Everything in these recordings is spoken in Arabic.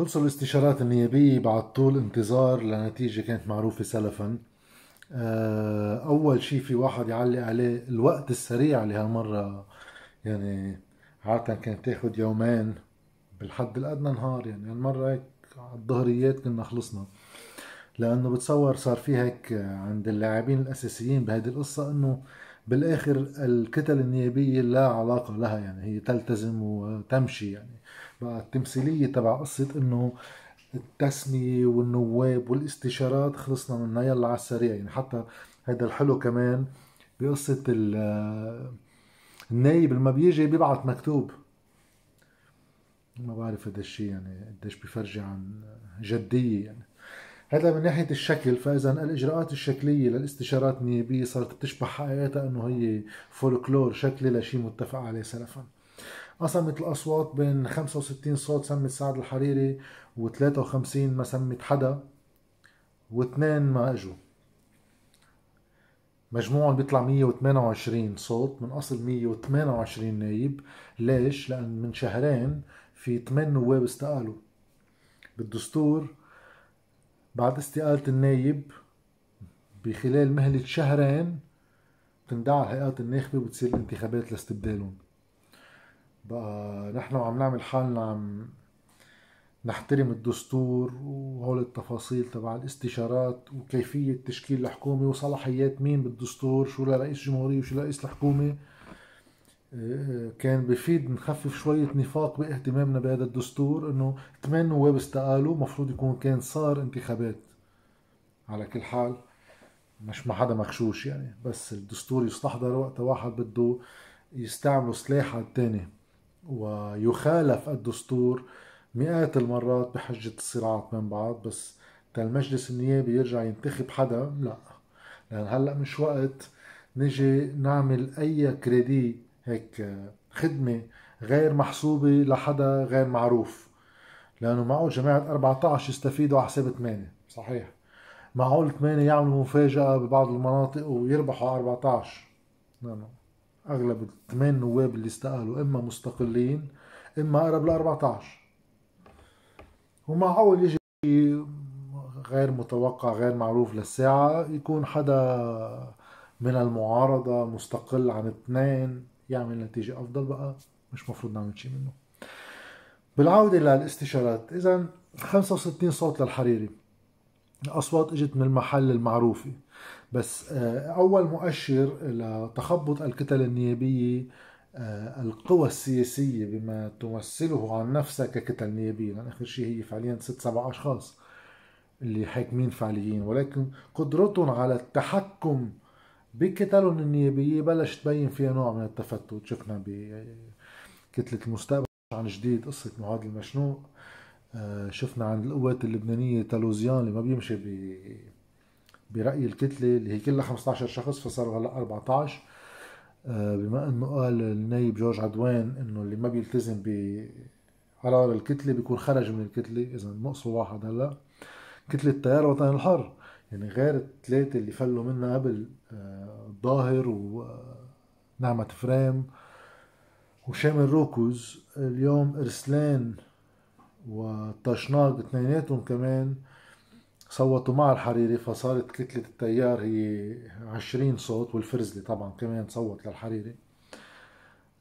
خلصوا الاستشارات النيابية بعد طول انتظار لنتيجة كانت معروفة سلفا آه، أول شيء في واحد يعلق عليه الوقت السريع اللي هالمرة يعني عادة كانت تاخد يومين بالحد الأدنى نهار يعني هالمرة هيك الظهريات كنا خلصنا لأنه بتصور صار في هيك عند اللاعبين الأساسيين بهذه القصة أنه بالآخر الكتل النيابية لا علاقة لها يعني هي تلتزم وتمشي يعني فالتمثيليه تبع قصه انه التسميه والنواب والاستشارات خلصنا منها يلا على السريع يعني حتى هذا الحلو كمان بقصه النايب لما بيجي بيبعت مكتوب ما بعرف هذا الشيء يعني قديش بيفرجي عن جديه يعني هذا من ناحيه الشكل فاذا الاجراءات الشكليه للاستشارات النيابيه صارت بتشبه حقيقتها انه هي فولكلور شكلي لشيء متفق عليه سلفا قسمت الأصوات بين 65 صوت سمت سعد الحريري و53 ما سمت حدا واثنين ما اجوا مجموعهم بيطلع 128 صوت من اصل 128 نايب ليش؟ لان من شهرين في 8 نواب استقالوا بالدستور بعد استقالة النايب بخلال مهلة شهرين تندعى الهيئات الناخبة وبتصير الانتخابات لاستبدالهم بقى نحن عم نعمل حالنا عم نحترم الدستور وهول التفاصيل تبع الاستشارات وكيفية تشكيل الحكومة وصلاحيات مين بالدستور شو لرئيس جمهورية وشو لرئيس الحكومة آه، كان بفيد نخفف شوية نفاق باهتمامنا بهذا الدستور انه ثمان نواب استقالوا مفروض يكون كان صار انتخابات على كل حال مش ما حدا مغشوش يعني بس الدستور يستحضر وقت واحد بده يستعملوا سلاح على الثاني ويخالف الدستور مئات المرات بحجة الصراعات من بعض بس المجلس النيابي يرجع ينتخب حدا لا لأن هلأ مش وقت نجي نعمل أي كريدي هيك خدمة غير محسوبة لحدا غير معروف لأنه معقول جماعة 14 يستفيدوا على حساب 8 صحيح معقول 8 يعملوا مفاجأة ببعض المناطق ويربحوا 14 نعم اغلب الثمان نواب اللي استقالوا اما مستقلين اما قرب ل 14 ومعقول يجي غير متوقع غير معروف للساعة يكون حدا من المعارضة مستقل عن اثنين يعمل نتيجة أفضل بقى مش مفروض نعمل شيء منه بالعودة للاستشارات إذا 65 صوت للحريري الأصوات إجت من المحل المعروفي بس آه، أول مؤشر لتخبط الكتل النيابية آه، القوى السياسية بما تمثله عن نفسها ككتل نيابية لأن يعني آخر شيء هي فعليا ست سبع أشخاص اللي حاكمين فعليين ولكن قدرتهم على التحكم بكتلهم النيابية بلش تبين فيها نوع من التفتت شفنا بكتلة المستقبل عن جديد قصة معاد المشنوق آه، شفنا عن القوات اللبنانية تالوزيان اللي ما بيمشي برأي الكتلة اللي هي كلها 15 شخص فصاروا هلا 14 آه، بما انه قال النايب جورج عدوان انه اللي ما بيلتزم بقرار الكتله بيكون خرج من الكتله اذا نقصوا واحد هلا كتله التيار الوطني الحر يعني غير الثلاثه اللي فلوا منها قبل آه، الظاهر ونعمة آه، فريم وشامل روكوز اليوم ارسلان وطشناق اثنيناتهم كمان صوتوا مع الحريري فصارت كتلة التيار هي عشرين صوت والفرزلي طبعا كمان صوت للحريري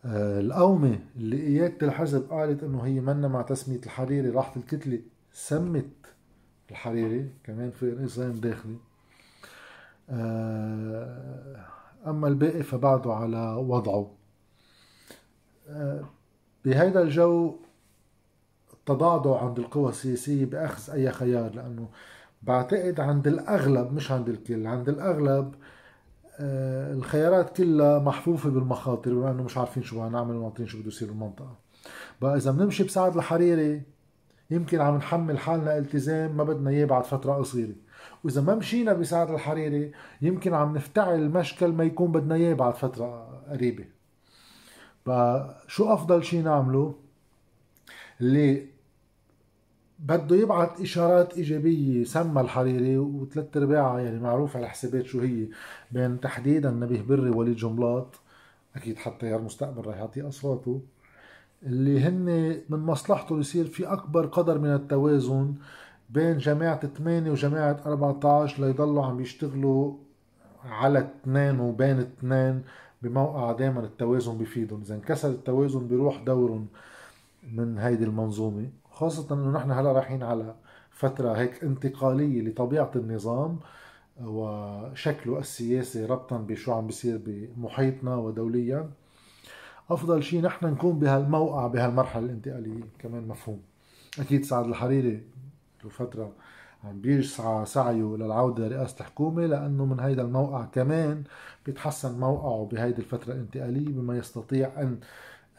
آه، القومة اللي قيادة الحزب قالت انه هي منا مع تسمية الحريري راحت الكتلة سمت الحريري كمان في انقسام داخلي آه، اما الباقي فبعده على وضعه آه، بهيدا الجو التضعضع عند القوى السياسية بأخذ أي خيار لأنه بعتقد عند الأغلب مش عند الكل عند الأغلب آه الخيارات كلها محفوفة بالمخاطر بما أنه مش عارفين شو بدنا نعمل وناطرين شو بده يصير بالمنطقة بقى إذا بنمشي بسعد الحريري يمكن عم نحمل حالنا التزام ما بدنا اياه بعد فترة قصيرة وإذا ما مشينا بسعد الحريري يمكن عم نفتعل المشكل ما يكون بدنا اياه بعد فترة قريبة بقى شو أفضل شيء نعمله اللي بده يبعث اشارات ايجابيه سمى الحريري وثلاث ارباعها يعني معروف على الحسابات شو هي بين تحديدا نبيه بري ووليد جملاط اكيد حتى يا المستقبل رح يعطي اصواته اللي هن من مصلحته يصير في اكبر قدر من التوازن بين جماعة 8 وجماعة 14 ليضلوا عم يشتغلوا على اثنين وبين اثنين بموقع دائما التوازن بفيدهم اذا انكسر التوازن بروح دورهم من هيدي المنظومه خاصة انه نحن هلا رايحين على فترة هيك انتقالية لطبيعة النظام وشكله السياسي ربطا بشو عم بيصير بمحيطنا ودوليا افضل شيء نحن نكون بهالموقع بهالمرحلة الانتقالية كمان مفهوم اكيد سعد الحريري له فترة عم بيسعى سعيه للعودة لرئاسة الحكومة لأنه من هيدا الموقع كمان بيتحسن موقعه بهيدي الفترة الانتقالية بما يستطيع أن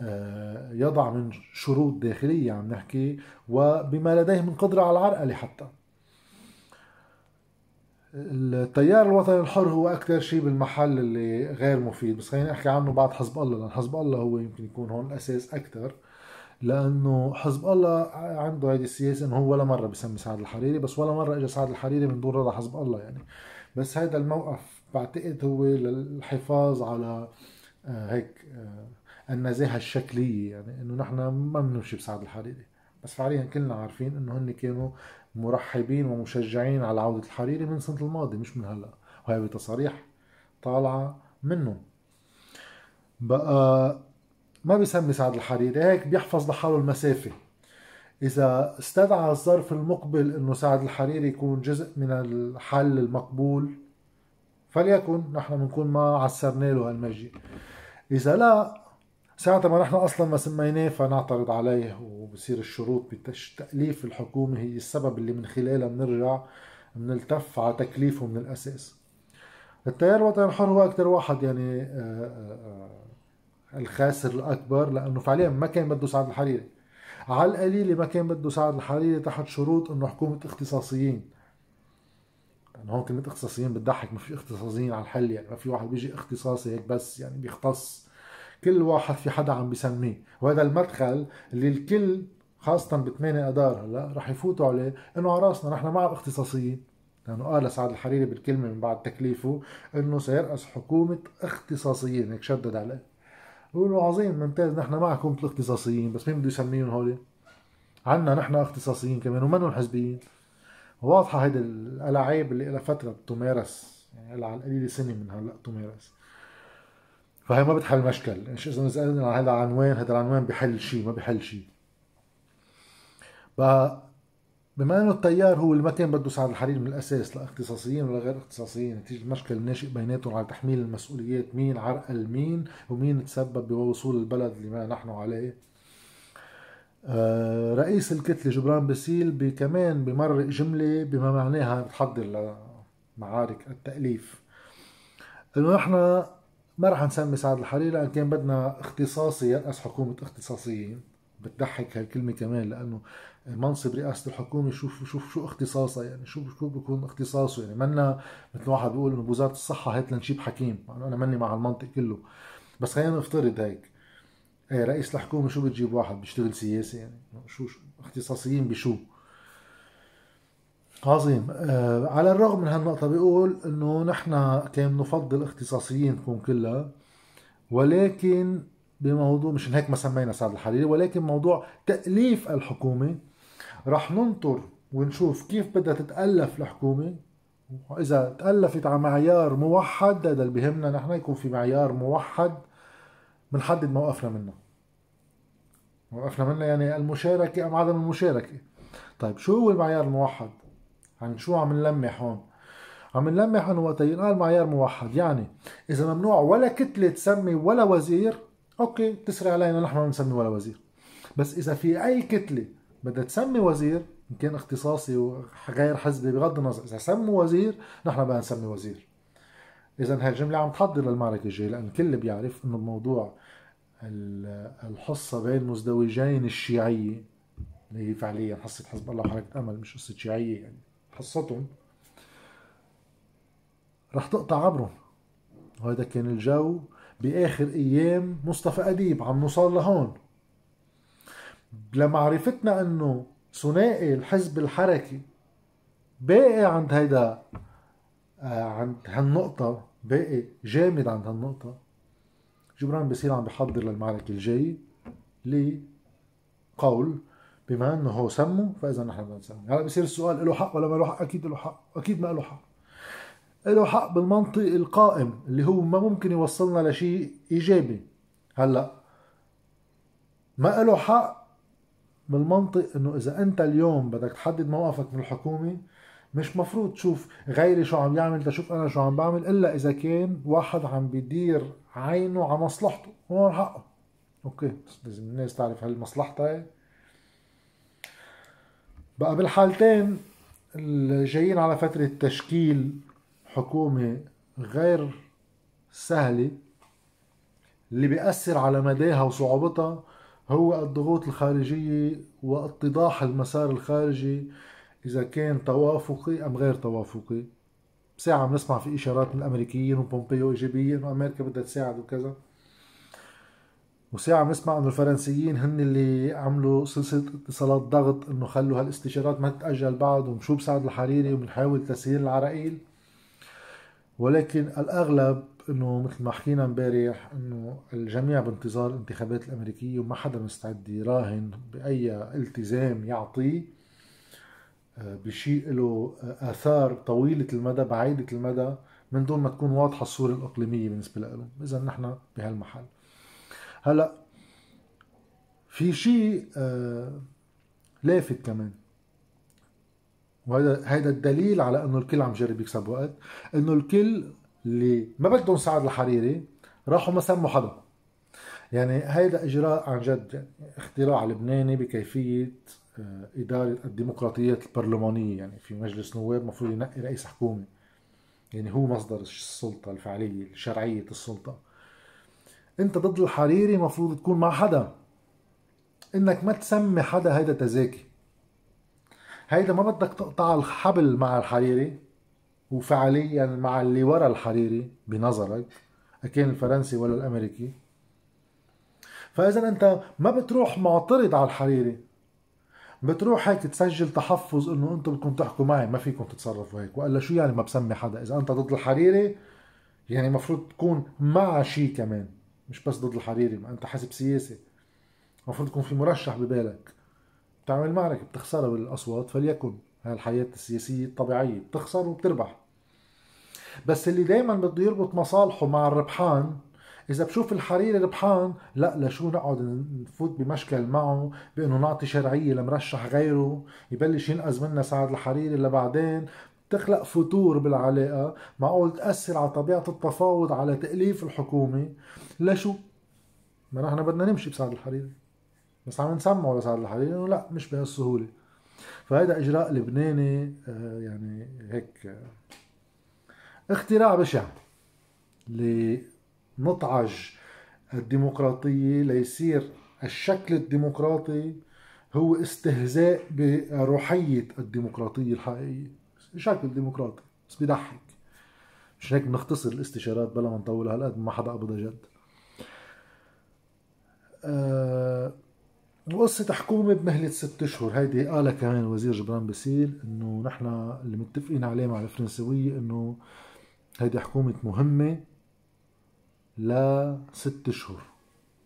آه، يضع من شروط داخلية عم نحكي وبما لديه من قدرة على العرقلة حتى التيار الوطني الحر هو أكثر شيء بالمحل اللي غير مفيد بس خليني أحكي عنه بعد حزب الله لأن حزب الله هو يمكن يكون هون الأساس أكثر لأنه حزب الله عنده هيدي السياسة إنه هو ولا مرة بسمي سعد الحريري بس ولا مرة إجا سعد الحريري من دون رضا حزب الله يعني بس هذا الموقف بعتقد هو للحفاظ على آه، هيك آه، النزاهه الشكليه يعني انه نحن ما بنمشي بسعد الحريري بس فعليا كلنا عارفين انه هن كانوا مرحبين ومشجعين على عوده الحريري من سنه الماضي مش من هلا وهي بتصاريح طالعه منهم بقى ما بيسمي سعد الحريري هيك بيحفظ لحاله المسافه إذا استدعى الظرف المقبل أنه سعد الحريري يكون جزء من الحل المقبول فليكن نحن بنكون ما عسرنا له هالمجيء إذا لا ساعة ما نحن أصلا ما سميناه فنعترض عليه وبصير الشروط بتأليف الحكومة هي السبب اللي من خلالها بنرجع بنلتف على تكليفه من الأساس التيار الوطني الحر هو أكثر واحد يعني آه، آه، آه، الخاسر الأكبر لأنه فعليا ما كان بده سعد الحريري على القليلة ما كان بده سعد الحريري تحت شروط إنه حكومة اختصاصيين لانه هون كلمة اختصاصيين بتضحك ما في اختصاصيين على الحل يعني ما في واحد بيجي اختصاصي هيك بس يعني بيختص كل واحد في حدا عم بسميه وهذا المدخل اللي الكل خاصة ب 8 أدار هلا رح يفوتوا عليه إنه على راسنا نحن مع الاختصاصيين لأنه يعني قال سعد الحريري بالكلمة من بعد تكليفه إنه سيرأس حكومة اختصاصيين هيك شدد عليه بيقولوا عظيم ممتاز نحن مع حكومة الاختصاصيين بس مين بده يسميهم هولي؟ عنا نحن اختصاصيين كمان ومنهم حزبيين واضحة هيدي الألعاب اللي لها فترة بتمارس يعني على القليلة سنة من هلا تمارس فهي ما بتحل مشكل يعني اذا سالنا على هذا العنوان هذا العنوان بحل شيء ما بحل شيء بما انه التيار هو اللي ما كان بده سعد الحريري من الاساس لا اختصاصيين ولا غير اختصاصيين نتيجه المشكل الناشئ بيناتهم على تحميل المسؤوليات مين عرقل مين ومين تسبب بوصول البلد لما نحن عليه آه، رئيس الكتلة جبران باسيل كمان بمرق جملة بما معناها بتحضر لمعارك التأليف انه نحن ما راح نسمي سعد الحريري لان كان بدنا اختصاصي يرأس حكومه اختصاصيين بتضحك هالكلمه كمان لانه منصب رئاسه الحكومه شوف شوف شو اختصاصها يعني شو شو بيكون اختصاصه يعني منا مثل واحد بيقول انه بوزاره الصحه هات لنجيب حكيم انا ماني مع المنطق كله بس خلينا نفترض هيك إيه، رئيس الحكومه شو بتجيب واحد بيشتغل سياسي يعني شو, شو اختصاصيين بشو عظيم آه على الرغم من هالنقطة بيقول انه نحن كان نفضل اختصاصيين تكون كلها ولكن بموضوع مشان هيك ما سمينا سعد الحريري ولكن موضوع تأليف الحكومة رح ننطر ونشوف كيف بدها تتألف الحكومة وإذا تألفت على معيار موحد هذا اللي بهمنا نحن يكون في معيار موحد بنحدد موقفنا منه موقفنا منه يعني المشاركة أم عدم المشاركة طيب شو هو المعيار الموحد عن شو عم نلمح هون عم نلمح انه وقت ينقال معيار موحد يعني اذا ممنوع ولا كتله تسمي ولا وزير اوكي تسري علينا نحن ما بنسمي ولا وزير بس اذا في اي كتله بدها تسمي وزير ان كان اختصاصي وغير حزبي بغض النظر اذا سموا وزير نحن بقى نسمي وزير اذا هالجمله عم تحضر للمعركه الجايه لان الكل بيعرف انه بموضوع الحصه بين مزدوجين الشيعيه اللي هي فعليا حصه حزب الله وحركه امل مش قصه شيعيه يعني حصتهم رح تقطع عبرهم هيدا كان الجو باخر ايام مصطفى اديب عم نوصل لهون لمعرفتنا انه ثنائي الحزب الحركي باقي عند هيدا آه، عند هالنقطة باقي جامد عند هالنقطة جبران بصير عم بحضر للمعركة الجاي لقول بما انه هو سمه فاذا نحن بدنا نسمي هلا بصير السؤال له حق ولا ما له حق اكيد له حق اكيد ما له حق له حق بالمنطق القائم اللي هو ما ممكن يوصلنا لشيء ايجابي هلا ما له حق بالمنطق انه اذا انت اليوم بدك تحدد موقفك من الحكومه مش مفروض تشوف غيري شو عم يعمل تشوف انا شو عم بعمل الا اذا كان واحد عم بدير عينه على مصلحته هون حقه اوكي لازم الناس تعرف هل مصلحتها بقى بالحالتين الجايين على فترة تشكيل حكومة غير سهلة اللي بيأثر على مداها وصعوبتها هو الضغوط الخارجية واتضاح المسار الخارجي إذا كان توافقي أم غير توافقي ساعة عم نسمع في إشارات من الأمريكيين وبومبيو إيجابية إنه أمريكا بدها تساعد وكذا وساعة بنسمع انه الفرنسيين هن اللي عملوا سلسلة اتصالات ضغط انه خلوا هالاستشارات ما تتأجل بعد ومشوا بسعد الحريري وبنحاول تسهيل العراقيل ولكن الاغلب انه مثل ما حكينا امبارح انه الجميع بانتظار الانتخابات الامريكيه وما حدا مستعد يراهن باي التزام يعطيه آه، بشيء له اثار طويله المدى بعيده المدى من دون ما تكون واضحه الصوره الاقليميه بالنسبه لهم اذا نحن بهالمحل هلا في شيء آه، لافت كمان وهذا هيدا الدليل على انه الكل عم يجرب يكسب وقت انه الكل اللي ما بدهم سعد الحريري راحوا ما سموا حدا يعني هيدا اجراء عن جد يعني اختراع لبناني بكيفيه آه، اداره الديمقراطيات البرلمانيه يعني في مجلس نواب المفروض ينقي رئيس حكومه يعني هو مصدر السلطه الفعليه شرعيه السلطه انت ضد الحريري مفروض تكون مع حدا انك ما تسمي حدا هيدا تزاكي هيدا ما بدك تقطع الحبل مع الحريري وفعليا مع اللي ورا الحريري بنظرك اكان الفرنسي ولا الامريكي فاذا انت ما بتروح معترض على الحريري بتروح هيك تسجل تحفظ انه انتم بدكم تحكوا معي ما فيكم تتصرفوا هيك والا شو يعني ما بسمي حدا اذا انت ضد الحريري يعني المفروض تكون مع شيء كمان مش بس ضد الحريري ما انت حاسب سياسي المفروض يكون في مرشح ببالك بتعمل معركة بتخسرها بالأصوات فليكن الحياه السياسية الطبيعية بتخسر وبتربح بس اللي دايما بده يربط مصالحه مع الربحان إذا بشوف الحريري ربحان لا لشو نقعد نفوت بمشكل معه بأنه نعطي شرعية لمرشح غيره يبلش ينقز منا سعد الحريري لبعدين تخلق فتور بالعلاقة معقول تأثر على طبيعة التفاوض على تأليف الحكومة لشو؟ ما نحن بدنا نمشي بسعد الحريري بس عم نسمعه لسعد الحريري انه لا مش بهالسهولة فهيدا إجراء لبناني آه، يعني هيك آه، اختراع بشع لنطعج الديمقراطية ليصير الشكل الديمقراطي هو استهزاء بروحية الديمقراطية الحقيقية مش هيك الديمقراطي بس بيضحك مش هيك بنختصر الاستشارات بلا ما نطول هالقد ما حدا قبضها جد أه وقصة حكومة بمهلة ست أشهر هيدي قالها كمان وزير جبران باسيل إنه نحن اللي متفقين عليه مع الفرنسوية إنه هيدي حكومة مهمة لست أشهر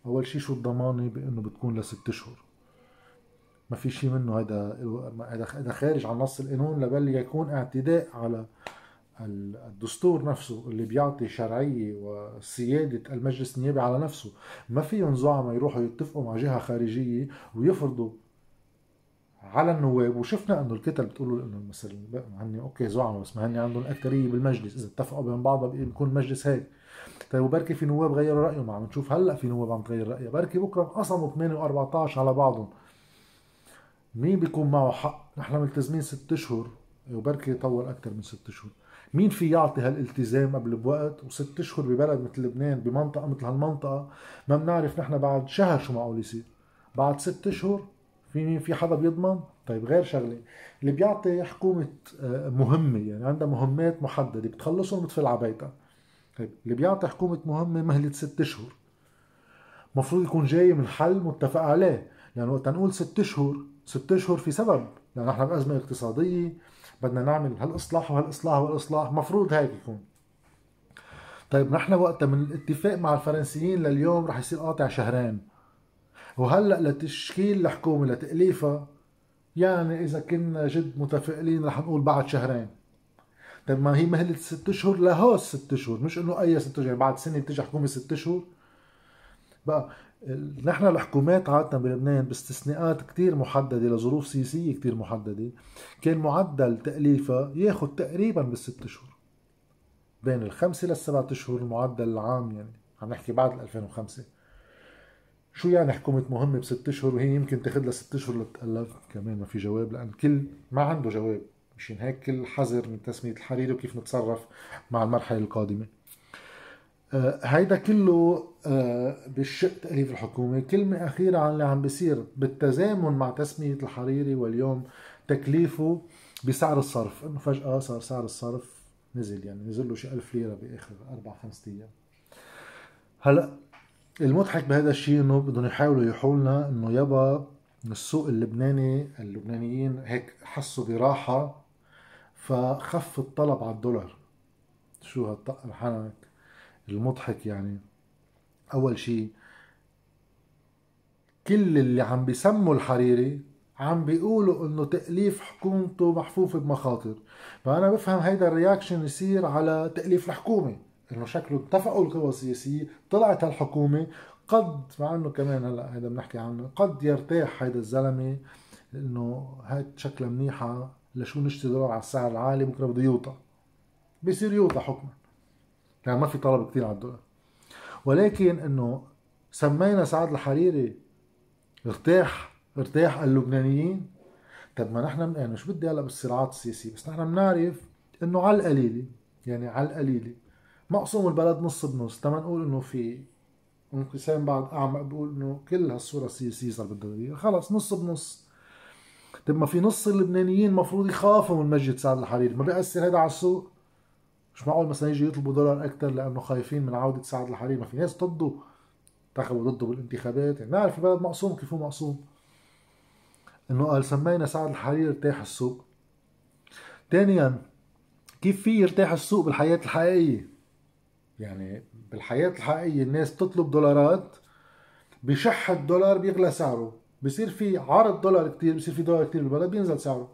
أول شيء شو الضمانة بإنه بتكون لست أشهر ما في شيء منه هذا هذا خارج عن نص القانون لبل يكون اعتداء على الدستور نفسه اللي بيعطي شرعية وسيادة المجلس النيابي على نفسه ما فيهم زعماء يروحوا يتفقوا مع جهة خارجية ويفرضوا على النواب وشفنا انه الكتل بتقول انه مثلا هن اوكي زعماء بس ما هن عندهم اكثريه بالمجلس اذا اتفقوا بين بعضها بيكون المجلس هيك طيب وبركي في نواب غيروا رايهم عم نشوف هلا في نواب عم تغير رايها بركي بكره انقسموا 8 و14 على بعضهم مين بيكون معه حق نحن ملتزمين ست اشهر وبركي يطول اكثر من ست اشهر مين في يعطي هالالتزام قبل بوقت وست اشهر ببلد مثل لبنان بمنطقه مثل هالمنطقه ما بنعرف نحن بعد شهر شو معقول يصير بعد ست اشهر في مين في حدا بيضمن طيب غير شغله اللي بيعطي حكومه آه، مهمه يعني عندها مهمات محدده بتخلصهم بتفل على بيتها طيب اللي بيعطي حكومه مهمه مهله ست اشهر مفروض يكون جاي من حل متفق عليه لانه يعني وقت نقول ست اشهر ست اشهر في سبب لانه نحن بازمه اقتصاديه بدنا نعمل هالاصلاح وهالاصلاح وهالاصلاح مفروض هيك يكون طيب نحن وقتها من الاتفاق مع الفرنسيين لليوم رح يصير قاطع شهرين وهلا لتشكيل الحكومه لتاليفها يعني اذا كنا جد متفائلين رح نقول بعد شهرين طيب ما هي مهله ست اشهر لهو ست اشهر مش انه اي ست اشهر يعني بعد سنه بتجي حكومه ست اشهر بقى نحن الحكومات عادة بلبنان باستثناءات كتير محددة لظروف سياسية كتير محددة كان معدل تأليفها ياخد تقريبا بالست شهور بين الخمسة للسبعة شهور المعدل العام يعني عم نحكي بعد 2005 شو يعني حكومة مهمة بست شهور وهي يمكن تاخد لها ست شهور لتتألف كمان ما في جواب لأن كل ما عنده جواب مشان هيك كل حذر من تسمية الحريري وكيف نتصرف مع المرحلة القادمة آه، هيدا كله آه، بالشق تأليف الحكومة كلمة أخيرة عن اللي عم بيصير بالتزامن مع تسمية الحريري واليوم تكليفه بسعر الصرف انه فجأة صار سعر الصرف نزل يعني نزل له شي 1000 ليرة بآخر أربع خمسة أيام هلا المضحك بهذا الشيء انه بدهم يحاولوا يحولنا انه يابا السوق اللبناني اللبنانيين هيك حسوا براحة فخف الطلب على الدولار شو هالطق الحنك المضحك يعني أول شيء كل اللي عم بيسموا الحريري عم بيقولوا انه تأليف حكومته محفوفة بمخاطر فأنا بفهم هيدا الرياكشن يصير على تأليف الحكومة انه شكله اتفقوا القوى السياسية طلعت هالحكومة قد مع انه كمان هلا هيدا بنحكي عنه قد يرتاح هيدا الزلمة انه هاد شكلها منيحة لشو نشتري دولار على السعر العالي بكره بده يوطى بصير يوطى حكمه يعني ما في طلب كثير على الدقة ولكن انه سمينا سعد الحريري ارتاح ارتاح اللبنانيين طب ما نحن يعني شو بدي هلا بالصراعات السياسيه بس نحن بنعرف انه على القليله يعني على القليله مقسوم البلد نص بنص تما نقول انه في انقسام بعد اعمق بقول انه كل هالصوره السياسيه صار بدها خلص نص بنص طب ما في نص اللبنانيين المفروض يخافوا من مجد سعد الحريري ما بيأثر هذا على السوق مش معقول مثلا يجي يطلبوا دولار اكثر لانه خايفين من عوده سعد الحريري ما في ناس ضده انتخبوا ضده بالانتخابات يعني نعرف البلد مقسوم كيف هو مقسوم انه قال سمينا سعد الحريري ارتاح السوق ثانيا كيف في يرتاح السوق بالحياه الحقيقيه يعني بالحياه الحقيقيه الناس بتطلب دولارات بشح الدولار بيغلى سعره بصير في عرض دولار كتير بصير في دولار كتير بالبلد بينزل سعره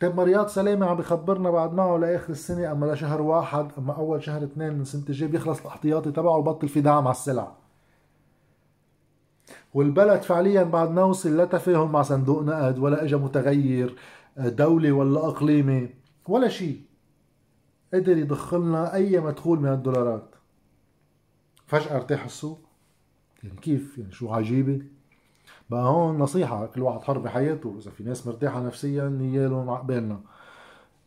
طيب ما رياض سلامه عم بخبرنا بعد معه لاخر السنه اما لشهر واحد اما اول شهر اثنين من سنه الجاي بيخلص الاحتياطي تبعه وبطل في دعم على السلع والبلد فعليا بعد ما وصل لا تفاهم مع صندوق نقد ولا اجى متغير آه، دولي ولا اقليمي ولا شيء قدر لنا اي مدخول من الدولارات فجاه ارتاح السوق يعني كيف يعني شو عجيبه بقى هون نصيحة كل واحد حر بحياته إذا في ناس مرتاحة نفسيا نيالهم عقبالنا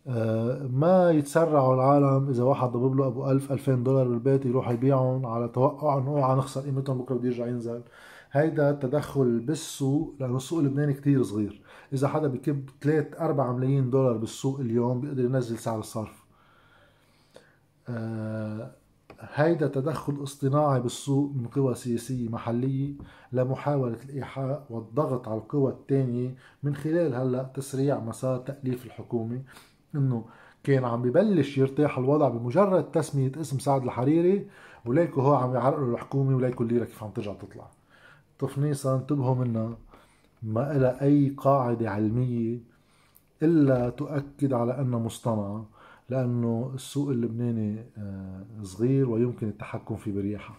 آه، ما يتسرعوا العالم إذا واحد ضبب له أبو ألف ألفين دولار بالبيت يروح يبيعهم على توقع إنه اوعى نخسر قيمتهم بكرة بده يرجع ينزل هيدا التدخل بالسوق لأنه السوق اللبناني كتير صغير إذا حدا بكب 3 4 ملايين دولار بالسوق اليوم بيقدر ينزل سعر الصرف آه، هيدا تدخل اصطناعي بالسوق من قوى سياسية محلية لمحاولة الإيحاء والضغط على القوى الثانية من خلال هلأ تسريع مسار تأليف الحكومة إنه كان عم ببلش يرتاح الوضع بمجرد تسمية اسم سعد الحريري وليكو هو عم يعرقلوا الحكومة وليكو الليرة كيف عم ترجع تطلع تفنيصة انتبهوا منها ما إلى أي قاعدة علمية إلا تؤكد على أنها مصطنعة لأنه السوق اللبناني آه، صغير ويمكن التحكم فيه برياحة